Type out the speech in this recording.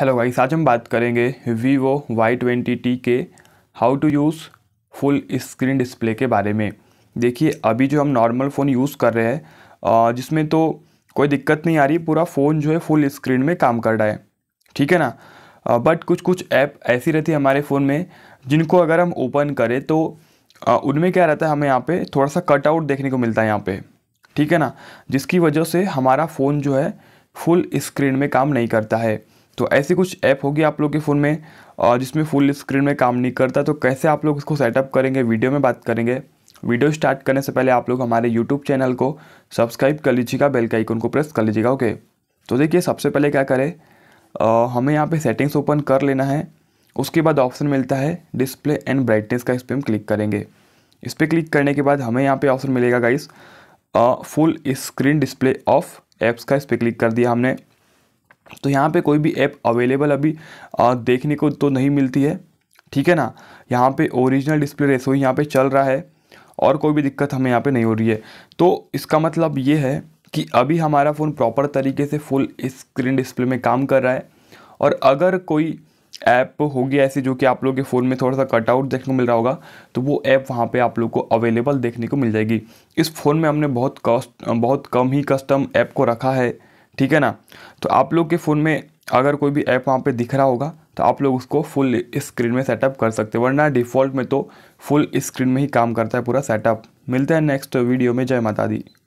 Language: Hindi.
हेलो गाइस आज हम बात करेंगे वीवो वाई ट्वेंटी टी के how to use full screen display के बारे में देखिए अभी जो हम नॉर्मल फ़ोन यूज़ कर रहे हैं जिसमें तो कोई दिक्कत नहीं आ रही पूरा फ़ोन जो है फुल स्क्रीन में काम कर रहा है ठीक है ना बट कुछ कुछ ऐप ऐसी रहती है हमारे फ़ोन में जिनको अगर हम ओपन करें तो उनमें क्या रहता है हमें यहाँ पर थोड़ा सा कटआउट देखने को मिलता है यहाँ पर ठीक है ना जिसकी वजह से हमारा फ़ोन जो है फुल स्क्रीन में काम नहीं करता है तो ऐसी कुछ ऐप होगी आप लोग के फ़ोन में जिसमें फुल स्क्रीन में काम नहीं करता तो कैसे आप लोग इसको सेटअप करेंगे वीडियो में बात करेंगे वीडियो स्टार्ट करने से पहले आप लोग हमारे यूट्यूब चैनल को सब्सक्राइब कर लीजिएगा बेल के आइकन को प्रेस कर लीजिएगा ओके तो देखिए सबसे पहले क्या करें आ, हमें यहाँ पे सेटिंग्स ओपन कर लेना है उसके बाद ऑप्शन मिलता है डिस्प्ले एंड ब्राइटनेस का इस पर हम क्लिक करेंगे इस पर क्लिक करने के बाद हमें यहाँ पे ऑप्शन मिलेगा guys full screen display of apps का इस पर क्लिक कर दिया हमने तो यहाँ पे कोई भी ऐप अवेलेबल अभी आ, देखने को तो नहीं मिलती है ठीक है ना यहाँ पे ओरिजिनल डिस्प्ले रेसो यहाँ पे चल रहा है और कोई भी दिक्कत हमें यहाँ पे नहीं हो रही है तो इसका मतलब ये है कि अभी हमारा फ़ोन प्रॉपर तरीके से फुल स्क्रीन डिस्प्ले में काम कर रहा है और अगर कोई ऐप होगी ऐसी जो कि आप लोग के फ़ोन में थोड़ा सा कटआउट देखने को मिल रहा होगा तो वो ऐप वहाँ पे आप लोग को अवेलेबल देखने को मिल जाएगी इस फ़ोन में हमने बहुत कॉस्ट बहुत कम ही कस्टम ऐप को रखा है ठीक है ना तो आप लोग के फ़ोन में अगर कोई भी ऐप वहाँ पे दिख रहा होगा तो आप लोग उसको फुल स्क्रीन में सेटअप कर सकते हैं वरना डिफ़ॉल्ट में तो फुल स्क्रीन में ही काम करता है पूरा सेटअप मिलते हैं नेक्स्ट वीडियो में जय माता दी